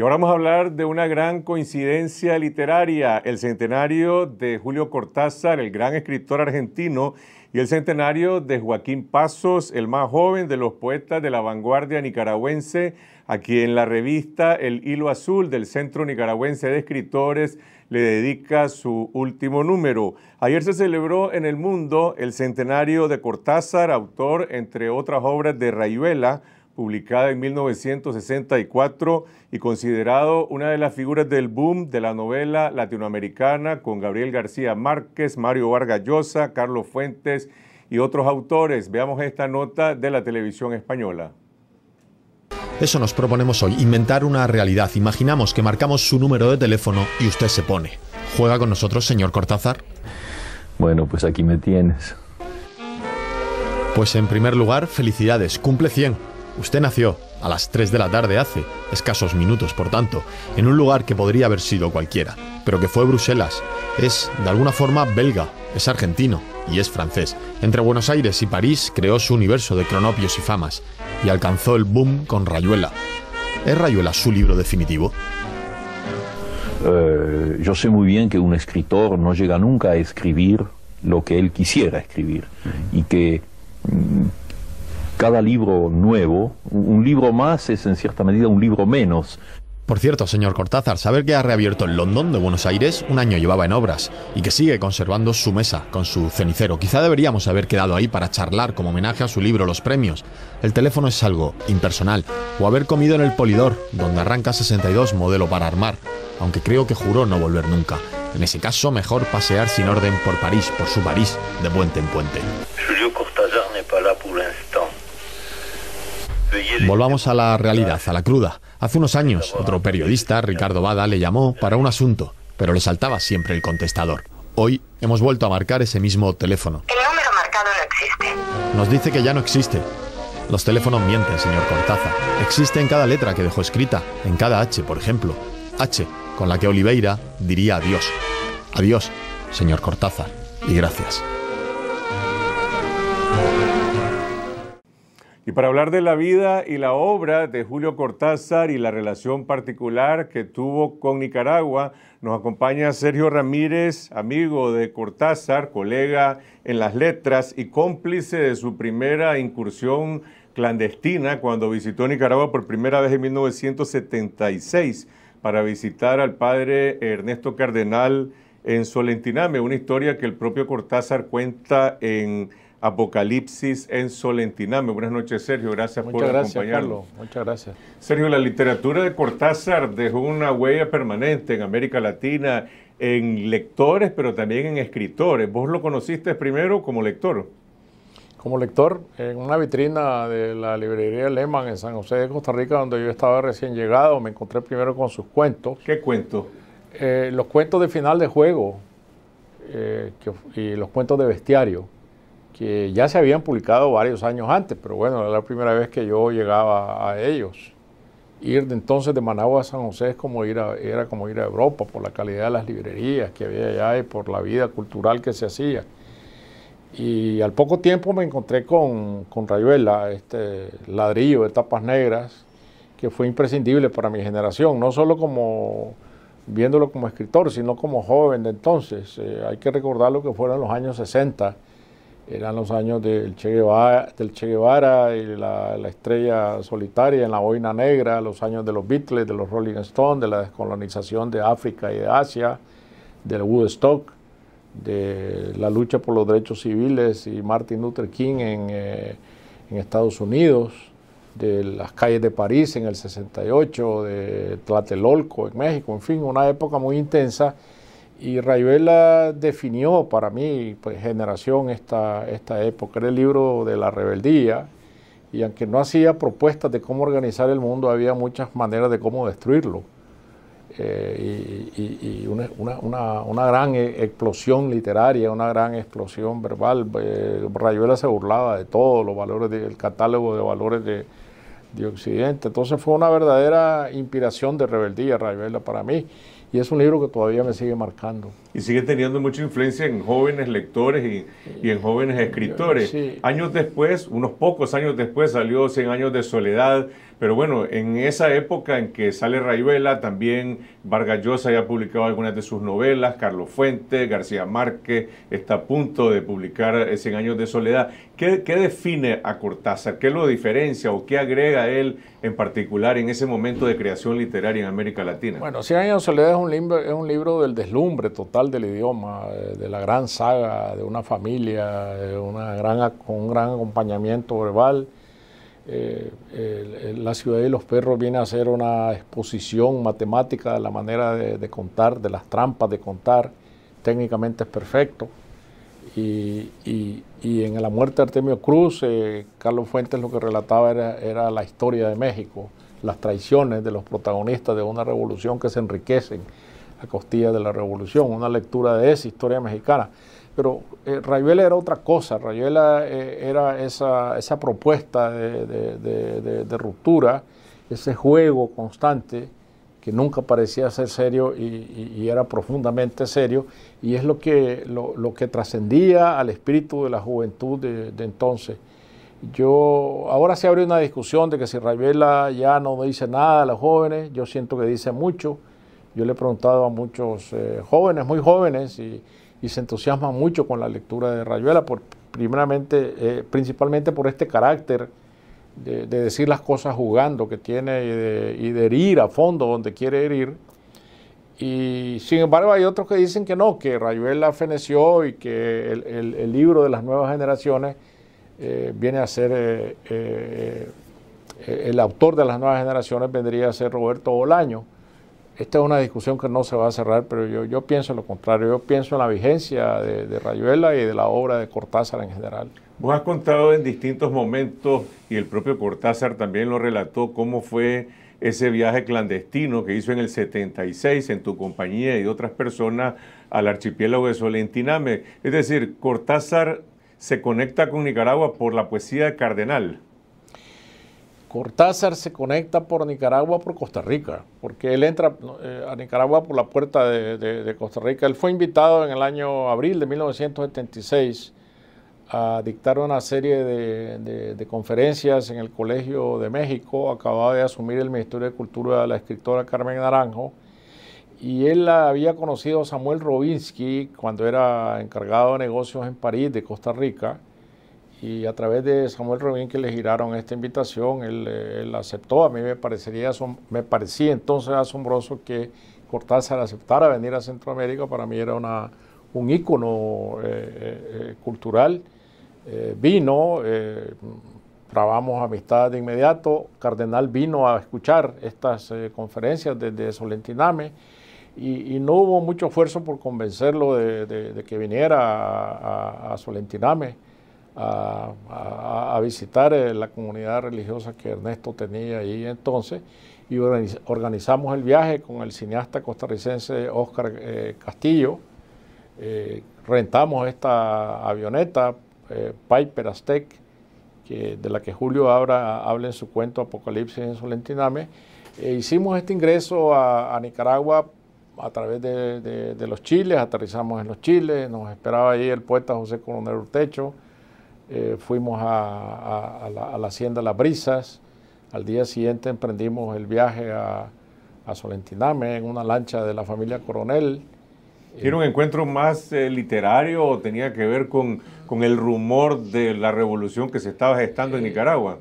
Y ahora vamos a hablar de una gran coincidencia literaria, el centenario de Julio Cortázar, el gran escritor argentino, y el centenario de Joaquín Pasos, el más joven de los poetas de la vanguardia nicaragüense, a quien la revista El Hilo Azul del Centro Nicaragüense de Escritores le dedica su último número. Ayer se celebró en el mundo el centenario de Cortázar, autor, entre otras obras, de Rayuela, publicada en 1964 y considerado una de las figuras del boom de la novela latinoamericana con Gabriel García Márquez, Mario Vargas Llosa, Carlos Fuentes y otros autores. Veamos esta nota de la televisión española. Eso nos proponemos hoy, inventar una realidad. Imaginamos que marcamos su número de teléfono y usted se pone. ¿Juega con nosotros, señor Cortázar? Bueno, pues aquí me tienes. Pues en primer lugar, felicidades, cumple 100. Usted nació a las 3 de la tarde hace, escasos minutos por tanto, en un lugar que podría haber sido cualquiera, pero que fue Bruselas. Es, de alguna forma, belga, es argentino y es francés. Entre Buenos Aires y París creó su universo de cronopios y famas, y alcanzó el boom con Rayuela. ¿Es Rayuela su libro definitivo? Eh, yo sé muy bien que un escritor no llega nunca a escribir lo que él quisiera escribir y que mm, cada libro nuevo, un libro más es en cierta medida un libro menos. Por cierto, señor Cortázar, saber que ha reabierto el London de Buenos Aires un año llevaba en obras y que sigue conservando su mesa con su cenicero. Quizá deberíamos haber quedado ahí para charlar como homenaje a su libro Los Premios. El teléfono es algo impersonal. O haber comido en el Polidor, donde arranca 62 modelo para armar, aunque creo que juró no volver nunca. En ese caso, mejor pasear sin orden por París, por su París, de puente en puente. Volvamos a la realidad, a la cruda. Hace unos años, otro periodista, Ricardo Bada, le llamó para un asunto, pero le saltaba siempre el contestador. Hoy hemos vuelto a marcar ese mismo teléfono. El número marcado no existe. Nos dice que ya no existe. Los teléfonos mienten, señor Cortaza. Existe en cada letra que dejó escrita, en cada H, por ejemplo. H, con la que Oliveira diría adiós. Adiós, señor Cortázar, y gracias. Y para hablar de la vida y la obra de Julio Cortázar y la relación particular que tuvo con Nicaragua, nos acompaña Sergio Ramírez, amigo de Cortázar, colega en las letras y cómplice de su primera incursión clandestina cuando visitó Nicaragua por primera vez en 1976 para visitar al padre Ernesto Cardenal en Solentiname, una historia que el propio Cortázar cuenta en Apocalipsis en Solentiname. Buenas noches, Sergio. Gracias por gracias, acompañarnos. Muchas gracias. Sergio, la literatura de Cortázar dejó una huella permanente en América Latina, en lectores, pero también en escritores. ¿Vos lo conociste primero como lector? Como lector, en una vitrina de la librería Lehman en San José de Costa Rica, donde yo estaba recién llegado, me encontré primero con sus cuentos. ¿Qué cuentos? Eh, los cuentos de final de juego eh, y los cuentos de bestiario que ya se habían publicado varios años antes, pero bueno, era la primera vez que yo llegaba a ellos. Ir de entonces de Managua a San José es como ir era como ir a Europa por la calidad de las librerías que había allá y por la vida cultural que se hacía. Y al poco tiempo me encontré con, con Rayuela, este ladrillo de tapas negras, que fue imprescindible para mi generación, no solo como viéndolo como escritor, sino como joven de entonces. Eh, hay que recordar lo que fueron los años 60 eran los años del Che Guevara, del y la, estrella solitaria en la boina negra, los años de los Beatles, de los Rolling Stones, de la descolonización de África y de Asia, del Woodstock, de la lucha por los derechos civiles y Martin Luther King en, eh, en Estados Unidos, de las calles de París en el 68, de Tlatelolco en México, en fin, una época muy intensa y Rayuela definió para mí, pues, generación, esta, esta época. Era el libro de la rebeldía. Y aunque no hacía propuestas de cómo organizar el mundo, había muchas maneras de cómo destruirlo. Eh, y, una, gran e, explosión literaria, una gran explosión verbal. Eh, Rayuela se burlaba de todos los valores, del catálogo de valores de, de Occidente. Entonces fue una verdadera inspiración de rebeldía Rayuela para mí. Y es un libro que todavía me sigue marcando. Y sigue teniendo mucha influencia en jóvenes lectores y, en jóvenes escritores. Años después, unos pocos años después, salió Cien años de soledad, pero bueno, en esa época en que sale Rayuela, también Vargas Llosa ya ha publicado algunas de sus novelas, Carlos Fuente, García Márquez, está a punto de publicar Cien años de soledad. ¿Qué, define a Cortázar? ¿Qué lo diferencia o qué agrega él en particular en ese momento de creación literaria en América Latina? Bueno, Cien años de soledad es un libro, del deslumbre total del idioma, eh, de la gran saga, de una familia, con eh, un gran acompañamiento verbal eh, la ciudad de los perros viene a hacer una exposición matemática de la manera de, contar, de las trampas de contar. Técnicamente es perfecto. Y, en la muerte de Artemio Cruz, eh, Carlos Fuentes lo que relataba era, la historia de México, las traiciones de los protagonistas de una revolución que se enriquecen a costilla de la revolución, una lectura de esa historia mexicana pero eh, Rayuela era otra cosa, Rayuela eh, era esa, propuesta de, ruptura, ese juego constante que nunca parecía ser serio y, era profundamente serio, y es lo que, lo, que trascendía al espíritu de la juventud de, entonces. Yo, ahora se abre una discusión de que si Rayuela ya no dice nada a los jóvenes, yo siento que dice mucho. Yo le he preguntado a muchos eh, jóvenes, muy jóvenes, y, y se entusiasma mucho con la lectura de Rayuela, por, primeramente, eh, principalmente por este carácter de, decir las cosas jugando que tiene y de, herir a fondo donde quiere herir. Y sin embargo hay otros que dicen que no, que Rayuela feneció y que el, libro de las nuevas generaciones eh, viene a ser, eh, el autor de las nuevas generaciones vendría a ser Roberto Bolaño esta es una discusión que no se va a cerrar, pero yo, yo pienso lo contrario. Yo pienso en la vigencia de, de Rayuela y de la obra de Cortázar en general. Vos has contado en distintos momentos, y el propio Cortázar también lo relató, cómo fue ese viaje clandestino que hizo en el 76 en tu compañía y otras personas al archipiélago de Solentiname. Es decir, Cortázar se conecta con Nicaragua por la poesía de Cardenal. Cortázar se conecta por Nicaragua, por Costa Rica, porque él entra eh, a Nicaragua por la puerta de, Costa Rica. Él fue invitado en el año abril de 1976 a dictar una serie de, de conferencias en el Colegio de México. Acababa de asumir el Ministerio de Cultura de la escritora Carmen Naranjo. Y él había conocido a Samuel Robinsky cuando era encargado de negocios en París, de Costa Rica y a través de Samuel Robín que le giraron esta invitación, él, eh, aceptó. A mí me, parecería, me parecía entonces asombroso que Cortázar aceptara venir a Centroamérica, para mí era una, un ícono eh, eh, cultural. vino, trabamos amistad de inmediato, Cardenal vino a escuchar estas conferencias desde Solentiname. Y, no hubo mucho esfuerzo por convencerlo de, que viniera a Solentiname a, visitar eh, la comunidad religiosa que Ernesto tenía ahí entonces y organizamos el viaje con el cineasta costarricense Oscar eh, Castillo. Eh, rentamos esta avioneta Piper Aztec, que, de la que Julio habla, habla en su cuento Apocalipsis en Solentiname. E hicimos este ingreso a, Nicaragua a través de, de, los chiles, aterrizamos en los chiles, nos esperaba ahí el poeta José Coronel Urtecho eh, fuimos a, la, hacienda Las Brisas, al día siguiente emprendimos el viaje a, Solentiname en una lancha de la familia Coronel. ¿Tiene un encuentro más eh, literario o tenía que ver con, el rumor de la revolución que se estaba gestando en eh, Nicaragua?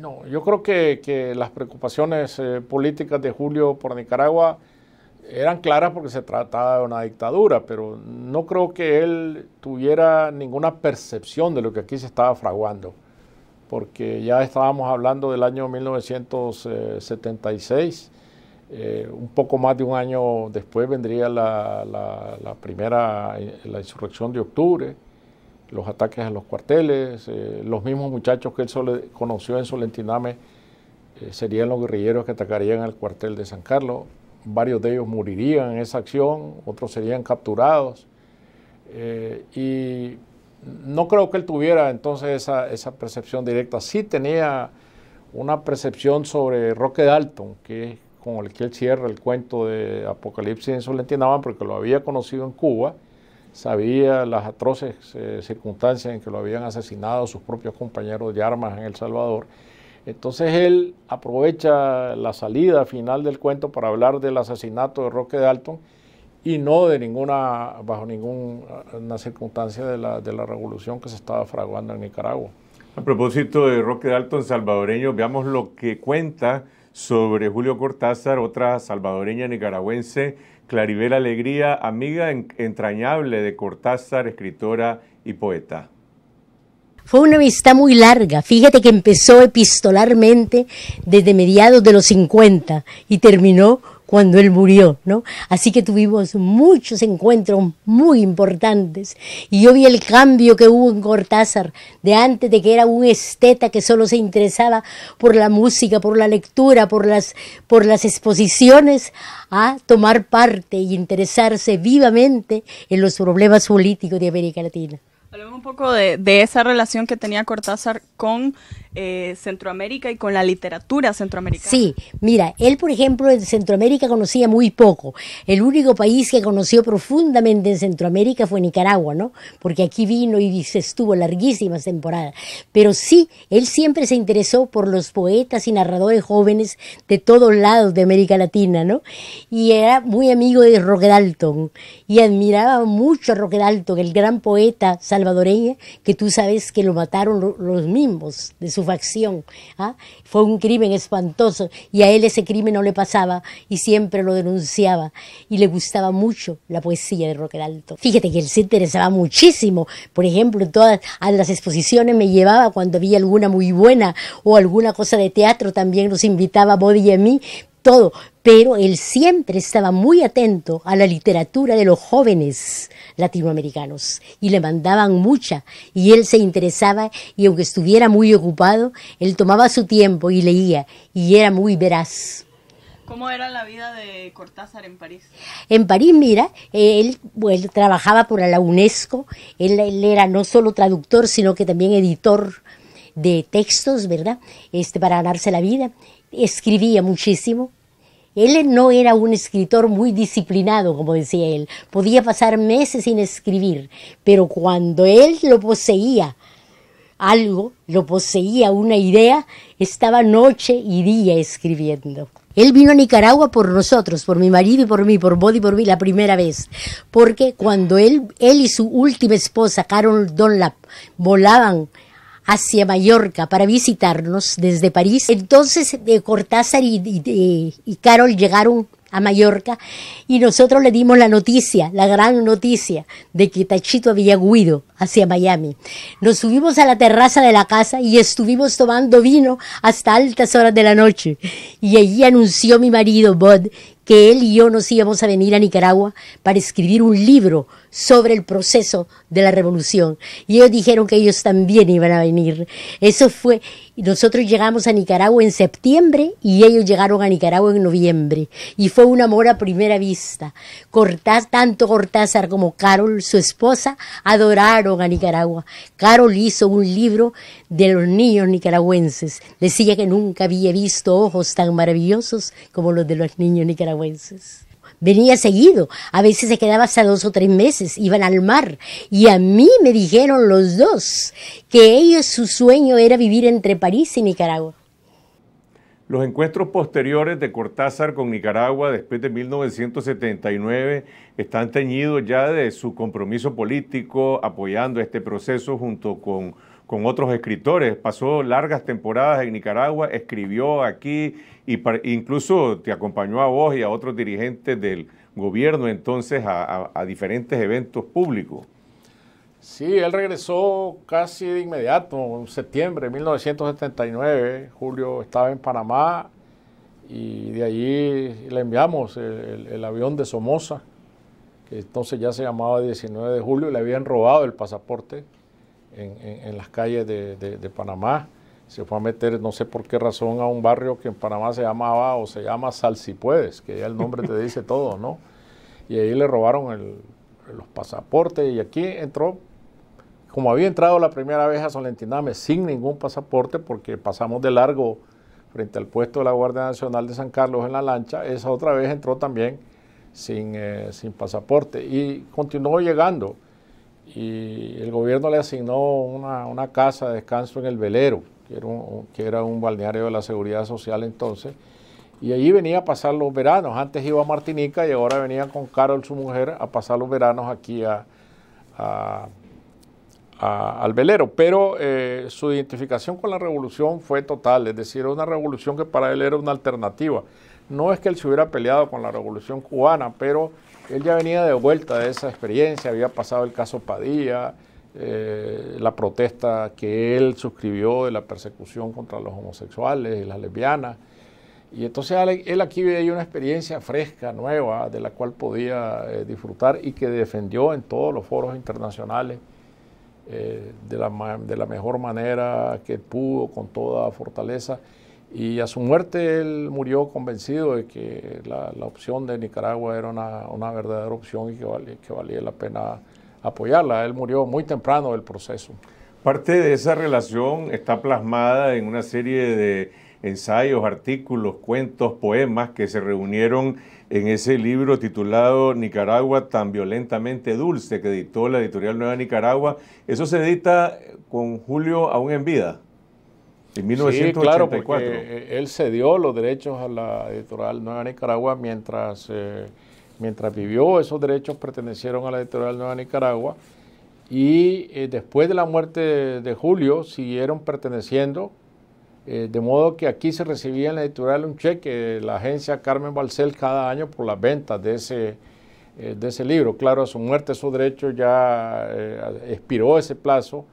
No, yo creo que, las preocupaciones políticas de Julio por Nicaragua eran claras porque se trataba de una dictadura, pero no creo que él tuviera ninguna percepción de lo que aquí se estaba fraguando, porque ya estábamos hablando del año 1976, eh, un poco más de un año después vendría la, primera, eh, la insurrección de octubre, los ataques a los cuarteles, eh, los mismos muchachos que él conoció en Solentiname serían los guerrilleros que atacarían al cuartel de San Carlos varios de ellos morirían en esa acción, otros serían capturados. Eh, y no creo que él tuviera entonces esa, percepción directa. Sí tenía una percepción sobre Roque Dalton, que con el que él cierra el cuento de Apocalipsis en Solentinaban, porque lo había conocido en Cuba, sabía las atroces eh, circunstancias en que lo habían asesinado sus propios compañeros de armas en El Salvador entonces él aprovecha la salida final del cuento para hablar del asesinato de Roque Dalton y no de ninguna, bajo ninguna circunstancia de la, de la revolución que se estaba fraguando en Nicaragua. A propósito de Roque Dalton salvadoreño, veamos lo que cuenta sobre Julio Cortázar, otra salvadoreña nicaragüense, Claribel Alegría, amiga entrañable de Cortázar, escritora y poeta. Fue una amistad muy larga. Fíjate que empezó epistolarmente desde mediados de los 50 y terminó cuando él murió, ¿no? Así que tuvimos muchos encuentros muy importantes y yo vi el cambio que hubo en Cortázar de antes de que era un esteta que solo se interesaba por la música, por la lectura, por las por las exposiciones a tomar parte y interesarse vivamente en los problemas políticos de América Latina. Hablemos un poco de, esa relación que tenía Cortázar con eh, Centroamérica y con la literatura centroamericana. Sí, mira, él por ejemplo en Centroamérica conocía muy poco. El único país que conoció profundamente en Centroamérica fue Nicaragua, ¿no? Porque aquí vino y estuvo larguísimas temporadas. Pero sí, él siempre se interesó por los poetas y narradores jóvenes de todos lados de América Latina, ¿no? Y era muy amigo de Roger Dalton y admiraba mucho a Roque Dalton, el gran poeta salvadoreño, que tú sabes que lo mataron los mismos de su facción. ¿ah? Fue un crimen espantoso y a él ese crimen no le pasaba y siempre lo denunciaba y le gustaba mucho la poesía de Roque Dalton. Fíjate que él se interesaba muchísimo, por ejemplo, en todas las exposiciones me llevaba cuando había alguna muy buena o alguna cosa de teatro, también nos invitaba a y a mí todo, pero él siempre estaba muy atento a la literatura de los jóvenes latinoamericanos y le mandaban mucha y él se interesaba y aunque estuviera muy ocupado, él tomaba su tiempo y leía y era muy veraz. ¿Cómo era la vida de Cortázar en París? En París, mira, él, trabajaba por la UNESCO, él, él, era no solo traductor, sino que también editor de textos, ¿verdad? Este, para ganarse la vida. Escribía muchísimo, él no era un escritor muy disciplinado, como decía él. Podía pasar meses sin escribir, pero cuando él lo poseía, algo, lo poseía una idea, estaba noche y día escribiendo. Él vino a Nicaragua por nosotros, por mi marido y por mí, por Body por mí, la primera vez. Porque cuando él, él y su última esposa, Carol Dunlap, volaban hacia Mallorca para visitarnos desde París. Entonces de Cortázar y, y Carol llegaron a Mallorca y nosotros le dimos la noticia, la gran noticia de que Tachito había huido hacia Miami. Nos subimos a la terraza de la casa y estuvimos tomando vino hasta altas horas de la noche y allí anunció mi marido Bud, que él y yo nos íbamos a venir a Nicaragua para escribir un libro sobre el proceso de la revolución. Y ellos dijeron que ellos también iban a venir. Eso fue, nosotros llegamos a Nicaragua en septiembre y ellos llegaron a Nicaragua en noviembre. Y fue un amor a primera vista. Cortázar, tanto Cortázar como Carol, su esposa, adoraron a Nicaragua. Carol hizo un libro de los niños nicaragüenses. Decía que nunca había visto ojos tan maravillosos como los de los niños nicaragüenses. Venía seguido, a veces se quedaba hasta dos o tres meses, iban al mar. Y a mí me dijeron los dos que ellos su sueño era vivir entre París y Nicaragua. Los encuentros posteriores de Cortázar con Nicaragua después de 1979 están teñidos ya de su compromiso político apoyando este proceso junto con con otros escritores. Pasó largas temporadas en Nicaragua, escribió aquí y incluso te acompañó a vos y a otros dirigentes del gobierno entonces a, diferentes eventos públicos. Sí, él regresó casi de inmediato, en septiembre de 1979. Julio estaba en Panamá y de allí le enviamos el, el avión de Somoza, que entonces ya se llamaba 19 de julio, le habían robado el pasaporte en, las calles de, Panamá. Se fue a meter, no sé por qué razón, a un barrio que en Panamá se llamaba o se llama Sal puedes que ya el nombre te dice todo, ¿no? Y ahí le robaron los pasaportes y aquí entró, como había entrado la primera vez a Solentiname sin ningún pasaporte, porque pasamos de largo frente al puesto de la Guardia Nacional de San Carlos en la lancha, esa otra vez entró también sin, eh, sin pasaporte y continuó llegando y el gobierno le asignó una, casa de descanso en el velero, que era, un, balneario de la seguridad social entonces, y allí venía a pasar los veranos. Antes iba a Martinica y ahora venía con Carol, su mujer, a pasar los veranos aquí al velero. Pero eh, su identificación con la revolución fue total, es decir, una revolución que para él era una alternativa. No es que él se hubiera peleado con la revolución cubana, pero él ya venía de vuelta de esa experiencia, había pasado el caso Padilla, eh, la protesta que él suscribió de la persecución contra los homosexuales y las lesbianas. Y entonces él aquí veía una experiencia fresca, nueva, de la cual podía eh, disfrutar y que defendió en todos los foros internacionales eh, de la mejor manera que pudo, con toda fortaleza. Y a su muerte él murió convencido de que la, opción de Nicaragua era una, verdadera opción y que, que valía la pena apoyarla. Él murió muy temprano del proceso. Parte de esa relación está plasmada en una serie de ensayos, artículos, cuentos, poemas que se reunieron en ese libro titulado Nicaragua tan violentamente dulce que editó la editorial Nueva Nicaragua. Eso se edita con Julio aún en vida. En 1984. Sí, claro, porque eh, él cedió los derechos a la editorial Nueva Nicaragua mientras, eh, mientras vivió. Esos derechos pertenecieron a la editorial Nueva Nicaragua. Y eh, después de la muerte de, Julio siguieron perteneciendo. de modo que aquí se recibía en la editorial un cheque la agencia Carmen Balcel cada año por las ventas de ese, de ese libro. Claro, a su muerte esos derechos ya expiró ese plazo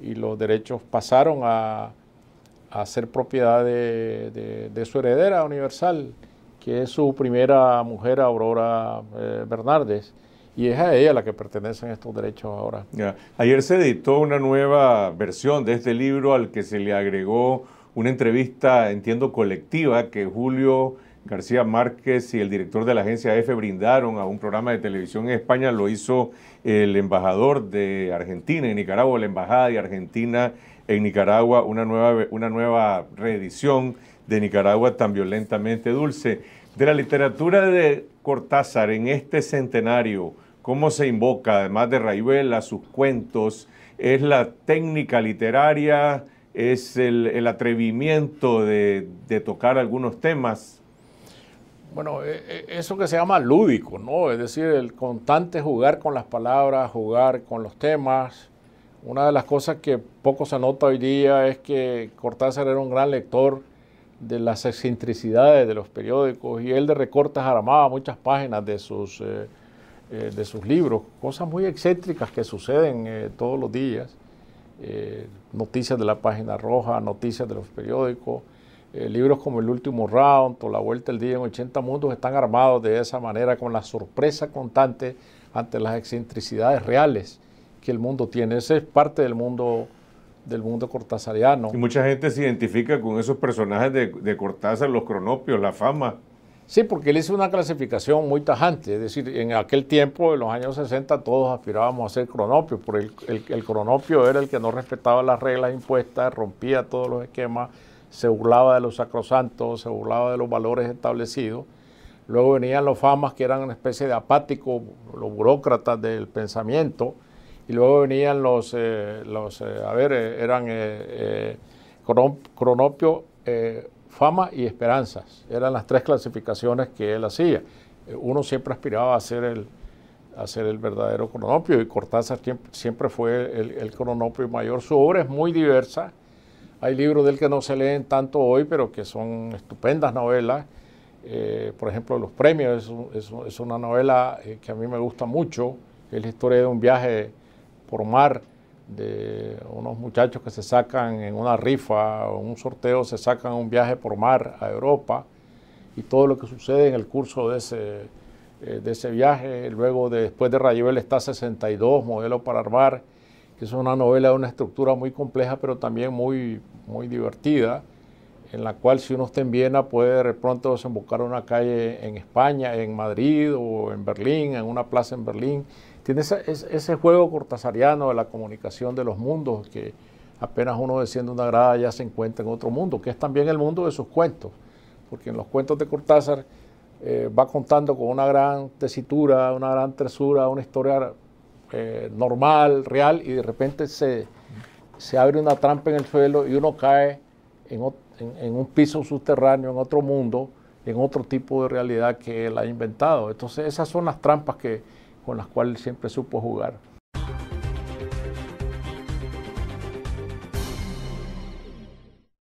y los derechos pasaron a, a ser propiedad de, su heredera universal, que es su primera mujer, Aurora eh, Bernardes, y es a ella la que pertenecen estos derechos ahora. Ayer se editó una nueva versión de este libro al que se le agregó una entrevista, entiendo, colectiva que Julio García Márquez y el director de la agencia EFE brindaron a un programa de televisión en España, lo hizo el embajador de Argentina en Nicaragua, la embajada de Argentina en Nicaragua, una nueva, una nueva reedición de Nicaragua tan violentamente dulce. De la literatura de Cortázar en este centenario, cómo se invoca, además de Rayuela, sus cuentos, es la técnica literaria, es el, atrevimiento de, de tocar algunos temas bueno, e, e, eso que se llama lúdico, ¿no? Es decir, el constante jugar con las palabras, jugar con los temas. Una de las cosas que poco se nota hoy día es que Cortázar era un gran lector de las excentricidades de los periódicos y él de recortes armaba muchas páginas eh, eh, de sus, libros, cosas muy excéntricas que suceden eh, todos los días, noticias de la página roja, noticias de los periódicos eh, libros como El último round o La vuelta al día en 80 mundos están armados de esa manera, con la sorpresa constante ante las excentricidades reales que el mundo tiene. Ese es parte del mundo del mundo cortazariano. Y mucha gente se identifica con esos personajes de, Cortázar, los cronopios, la fama. Sí, porque él hizo una clasificación muy tajante, es decir, en aquel tiempo, en los años 60, todos aspirábamos a ser cronopios, porque el cronopio era el que no respetaba las reglas impuestas, rompía todos los esquemas, se burlaba de los sacrosantos, se burlaba de los valores establecidos. Luego venían los famas, que eran una especie de apáticos, los burócratas del pensamiento. Y luego venían los, eh, los eh, a ver, eh, eran Cronopio, Fama y Esperanzas. Eran las tres clasificaciones que él hacía. Uno siempre aspiraba a ser el, el verdadero Cronopio y Cortázar siempre, fue el Cronopio mayor. Su obra es muy diversa hay libros del que no se leen tanto hoy, pero que son estupendas novelas. Eh, por ejemplo, Los Premios es, una novela eh, que a mí me gusta mucho, es la historia de un viaje por mar de unos muchachos que se sacan en una rifa o un sorteo, se sacan un viaje por mar a Europa y todo lo que sucede en el curso de ese, eh, viaje. Luego, después de Rayuel está 62, modelo para armar que es una novela de una estructura muy compleja, pero también muy, muy divertida, en la cual si uno está en Viena puede de pronto desembocar en una calle en España, en Madrid o en Berlín, en una plaza en Berlín. Tiene ese, juego cortasariano de la comunicación de los mundos que apenas uno desciende una grada ya se encuentra en otro mundo, que es también el mundo de sus cuentos, porque en los cuentos de Cortázar eh, va contando con una gran tesitura, una gran tresura, una historia eh, normal, real, y de repente se, se, abre una trampa en el suelo y uno cae en, un piso subterráneo, en otro mundo, en otro tipo de realidad que él ha inventado. Entonces esas son las trampas que, con las cuales siempre supo jugar.